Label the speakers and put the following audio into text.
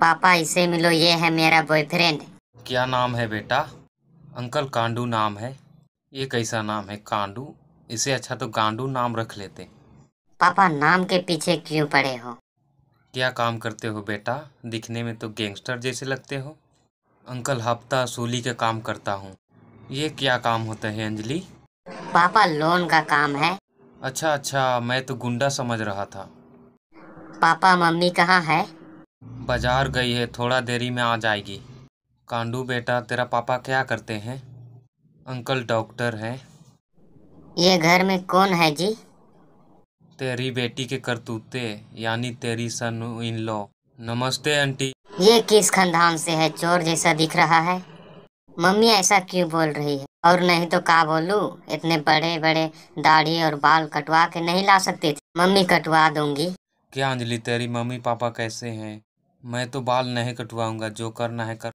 Speaker 1: पापा इसे मिलो ये है मेरा बॉयफ्रेंड
Speaker 2: क्या नाम है बेटा अंकल कांडू नाम है ये कैसा नाम है कांडू इसे अच्छा तो गांडू नाम रख लेते
Speaker 1: पापा नाम के पीछे क्यों पड़े हो
Speaker 2: क्या काम करते हो बेटा दिखने में तो गैंगस्टर जैसे लगते हो अंकल हफ्ता सूली के काम करता हूँ ये क्या काम होता है अंजलि
Speaker 1: पापा लोन
Speaker 2: का काम है अच्छा अच्छा मैं तो गुंडा समझ रहा था
Speaker 1: पापा मम्मी कहाँ है
Speaker 2: बाजार गई है थोड़ा देरी में आ जाएगी कांडू बेटा तेरा पापा क्या करते हैं अंकल डॉक्टर हैं
Speaker 1: ये घर में कौन है जी
Speaker 2: तेरी बेटी के करतूते यानी तेरी सन इन लॉ नमस्ते आंटी
Speaker 1: ये किस खानदान से है चोर जैसा दिख रहा है मम्मी ऐसा क्यों बोल रही है और नहीं तो का बोलू इतने बड़े बड़े दाढ़ी और बाल कटवा के नहीं ला सकती थी मम्मी कटवा दूंगी
Speaker 2: क्या अंजलि तेरी मम्मी पापा कैसे हैं मैं तो बाल नहीं कटवाऊँगा जो करना है कर